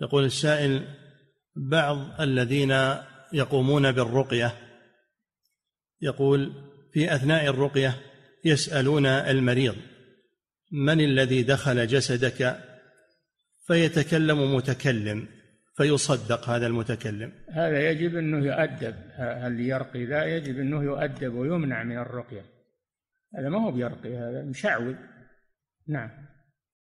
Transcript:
يقول السائل بعض الذين يقومون بالرقيه يقول في اثناء الرقيه يسالون المريض من الذي دخل جسدك فيتكلم متكلم فيصدق هذا المتكلم هذا يجب انه يؤدب هل يرقي ذا يجب انه يؤدب ويمنع من الرقيه هذا ما هو بيرقي هذا مشعوذ نعم